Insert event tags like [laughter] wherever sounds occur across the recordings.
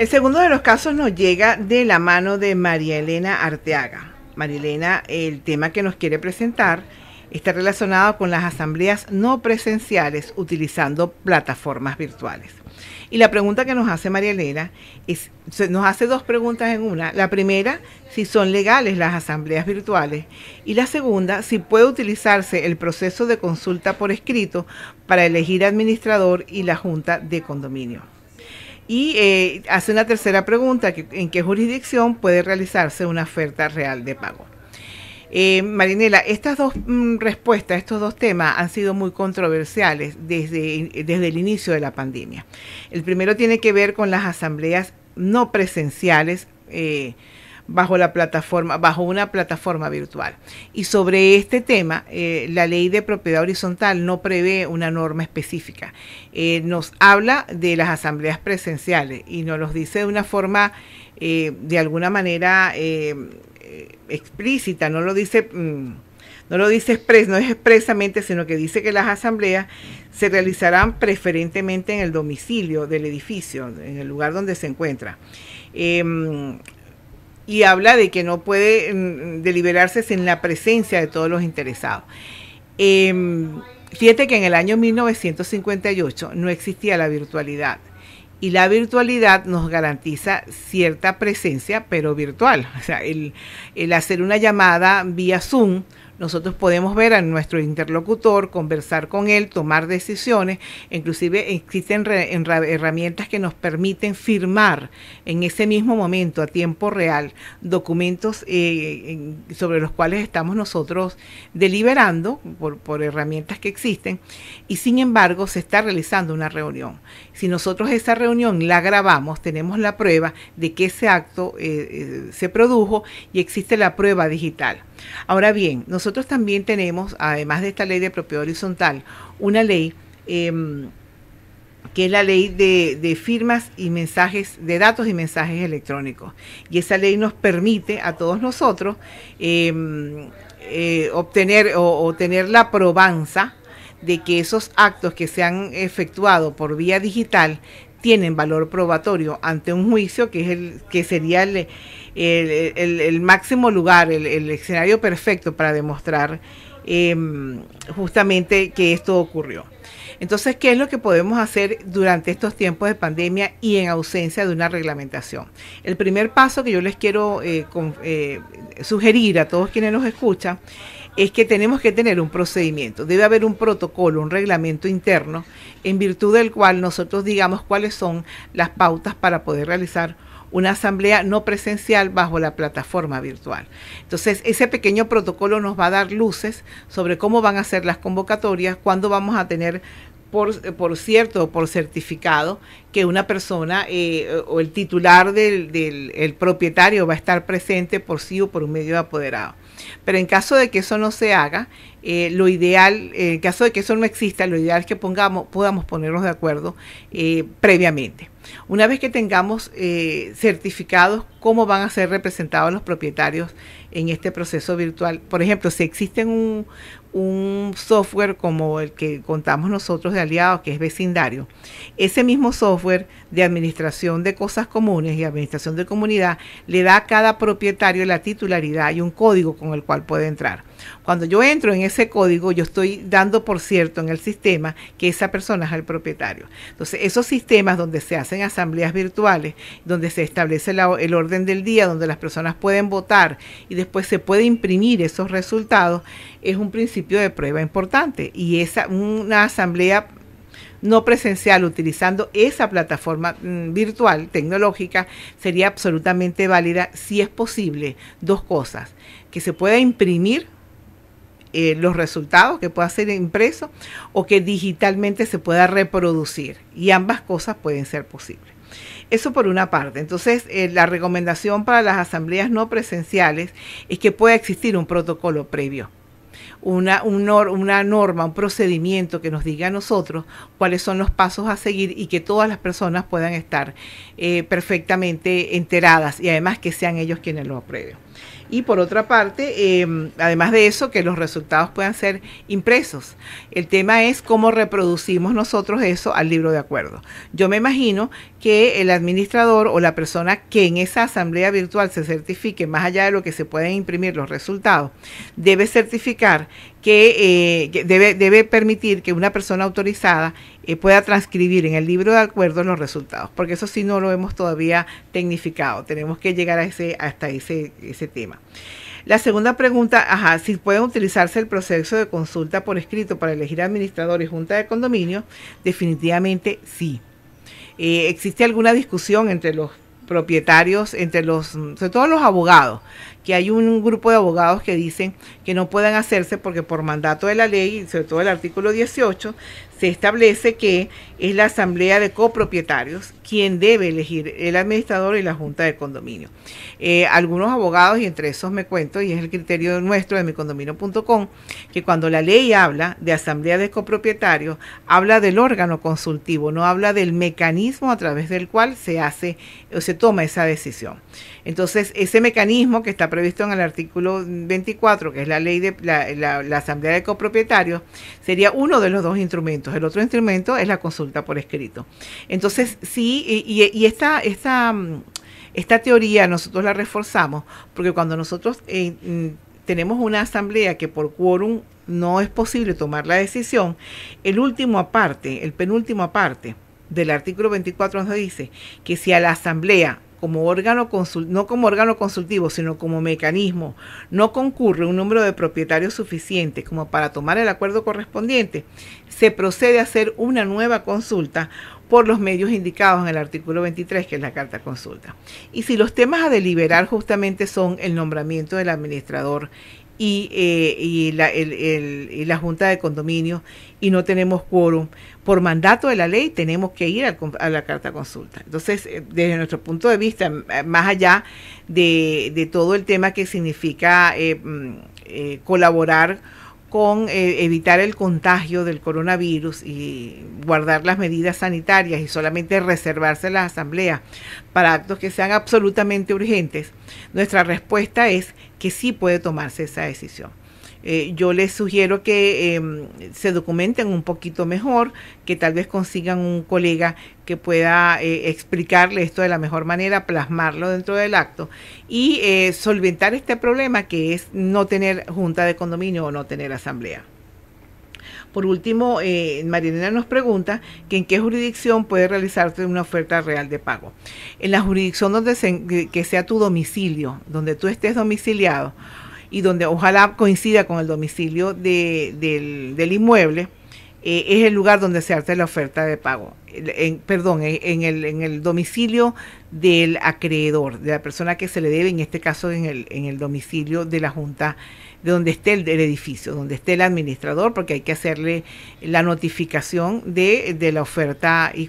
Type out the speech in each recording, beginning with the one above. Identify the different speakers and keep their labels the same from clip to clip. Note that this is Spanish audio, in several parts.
Speaker 1: El segundo de los casos nos llega de la mano de María Elena Arteaga. María Elena, el tema que nos quiere presentar está relacionado con las asambleas no presenciales utilizando plataformas virtuales. Y la pregunta que nos hace María Elena es, nos hace dos preguntas en una. La primera, si son legales las asambleas virtuales. Y la segunda, si puede utilizarse el proceso de consulta por escrito para elegir administrador y la junta de condominio. Y eh, hace una tercera pregunta, ¿en qué jurisdicción puede realizarse una oferta real de pago? Eh, Marinela, estas dos mm, respuestas, estos dos temas han sido muy controversiales desde, desde el inicio de la pandemia. El primero tiene que ver con las asambleas no presenciales. Eh, bajo la plataforma, bajo una plataforma virtual. Y sobre este tema, eh, la ley de propiedad horizontal no prevé una norma específica. Eh, nos habla de las asambleas presenciales y nos los dice de una forma, eh, de alguna manera explícita, no lo dice. Mm, no lo dice no es expresamente, sino que dice que las asambleas se realizarán preferentemente en el domicilio del edificio, en el lugar donde se encuentra. Em, y habla de que no puede mm, mm, deliberarse sin la presencia de todos los interesados. Em, fíjate que en el año 1958 no existía la virtualidad y la virtualidad nos garantiza cierta presencia, pero virtual. [laughs] O sea, el, el hacer una llamada vía Zoom nosotros podemos ver a nuestro interlocutor, conversar con él, tomar decisiones. Inclusive existen herramientas que nos permiten firmar en ese mismo momento, a tiempo real, documentos eh, sobre los cuales estamos nosotros deliberando por, herramientas que existen. Y sin embargo, se está realizando una reunión. Si nosotros esa reunión la grabamos, tenemos la prueba de que ese acto eh, eh, se produjo y existe la prueba digital. Ahora bien, nosotros también tenemos, además de esta ley de propiedad horizontal, una ley em, que es la ley de, firmas y mensajes, de datos y mensajes electrónicos. Y esa ley nos permite a todos nosotros em, eh, obtener o, o, tener la probanza de que esos actos que se han efectuado por vía digital tienen valor probatorio ante un juicio que es el que sería el, el, máximo lugar, el, escenario perfecto para demostrar em, justamente que esto ocurrió. Entonces, ¿qué es lo que podemos hacer durante estos tiempos de pandemia y en ausencia de una reglamentación? El primer paso que yo les quiero eh, eh, sugerir a todos quienes nos escuchan es que tenemos que tener un procedimiento. Debe haber un protocolo, un reglamento interno, en virtud del cual nosotros digamos cuáles son las pautas para poder realizar una asamblea no presencial bajo la plataforma virtual. Entonces, ese pequeño protocolo nos va a dar luces sobre cómo van a ser las convocatorias, cuándo vamos a tener por, por cierto, por certificado, que una persona eh, o el titular del, del propietario va a estar presente por sí o por un medio apoderado. Pero en caso de que eso no se haga, eh, lo ideal, en caso de que eso no exista, lo ideal es que pongamos, podamos ponernos de acuerdo eh, previamente. Una vez que tengamos certificados cómo van a ser representados los propietarios en este proceso virtual, por ejemplo, si existen un, un software como el que contamos nosotros de Aliado, que es vecindario. Ese mismo software de administración de cosas comunes y administración de comunidad le da a cada propietario la titularidad y un código con el cual puede entrar. Cuando yo entro en ese código, yo estoy dando por cierto en el sistema que esa persona es el propietario. Entonces, esos sistemas donde se hacen asambleas virtuales, donde se establece el orden del día, donde las personas pueden votar y después se puede imprimir esos resultados, es un principio de prueba importante. Y esa, una asamblea no presencial utilizando esa plataforma mm, virtual tecnológica sería absolutamente válida si es posible dos cosas, que se pueda imprimir eh, los resultados, que pueda ser impreso o que digitalmente se pueda reproducir. Y ambas cosas pueden ser posibles. Eso por una parte. Entonces, eh, la recomendación para las asambleas no presenciales es que pueda existir un protocolo previo. Una, una norma, un procedimiento que nos diga a nosotros cuáles son los pasos a seguir y que todas las personas puedan estar eh, perfectamente enteradas y además que sean ellos quienes lo aprueben y por otra parte, em, además de eso, que los resultados puedan ser impresos. El tema es cómo reproducimos nosotros eso al libro de acuerdo. Yo me imagino que el administrador o la persona que en esa asamblea virtual se certifique, más allá de lo que se pueden imprimir los resultados, debe certificar eh, que, debe, debe, permitir que una persona autorizada eh, pueda transcribir en el libro de acuerdo los resultados, porque eso sí no lo hemos todavía tecnificado, tenemos que llegar a ese, hasta ese, ese tema. La segunda pregunta, ajá, si puede utilizarse el proceso de consulta por escrito para elegir administrador y junta de condominio, definitivamente sí. Eh, ¿Existe alguna discusión entre los propietarios, entre los, sobre todo los abogados, que hay un grupo de abogados que dicen que no pueden hacerse porque por mandato de la ley, sobre todo el artículo 18, se establece que es la asamblea de copropietarios quien debe elegir el administrador y la junta de condominio. Eh, algunos abogados, y entre esos me cuento, y es el criterio nuestro de micondominio.com, que cuando la ley habla de asamblea de copropietarios, habla del órgano consultivo, no habla del mecanismo a través del cual se hace o se toma esa decisión. Entonces, ese mecanismo que está previsto en el artículo 24, que es la ley de la, asamblea de copropietarios, sería uno de los dos instrumentos. El otro instrumento es la consulta por escrito. Entonces, sí, y, esta, teoría nosotros la reforzamos, porque cuando nosotros eh, mm, tenemos una asamblea que por quórum no es posible tomar la decisión, el último aparte, el penúltimo aparte, del artículo 24 nos dice que si a la Asamblea como órgano no como órgano consultivo, sino como mecanismo, no concurre un número de propietarios suficiente como para tomar el acuerdo correspondiente, se procede a hacer una nueva consulta por los medios indicados en el artículo 23, que es la carta consulta. Y si los temas a deliberar justamente son el nombramiento del administrador eh, y, la, la Junta de condominio y no tenemos quórum. Por mandato de la ley tenemos que ir a la carta consulta. Entonces, eh, desde nuestro punto de vista, eh, más allá de, todo el tema que significa eh, colaborar con eh, evitar el contagio del coronavirus y guardar las medidas sanitarias y solamente reservarse la asamblea para actos que sean absolutamente urgentes, nuestra respuesta es que sí puede tomarse esa decisión. Eh, yo les sugiero que em, se documenten un poquito mejor, que tal vez consigan un colega que pueda eh, explicarle esto de la mejor manera, plasmarlo dentro del acto y eh, solventar este problema que es no tener junta de condominio o no tener asamblea. Por último, eh, nos pregunta que en qué jurisdicción puede realizarte una oferta real de pago. En la jurisdicción donde que sea tu domicilio, donde tú estés domiciliado y donde ojalá coincida con el domicilio del, del, inmueble, eh, es el lugar donde se hace la oferta de pago en, perdón, en el, en el domicilio del acreedor, de la persona que se le debe, en este caso en el, en el domicilio de la Junta, de donde esté el, edificio, donde esté el administrador, porque hay que hacerle la notificación de, de la oferta y,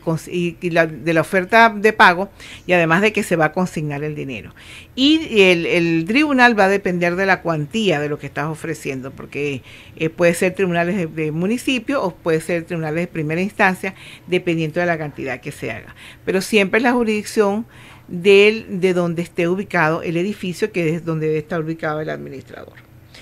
Speaker 1: de la oferta de pago y además de que se va a consignar el dinero. Y el, tribunal va a depender de la cuantía de lo que estás ofreciendo, porque eh, puede ser tribunales de, de municipio o puede ser tribunales de primera instancia, dependiendo la cantidad que se haga. Pero siempre es la jurisdicción del, de donde esté ubicado el edificio, que es donde debe estar ubicado el administrador.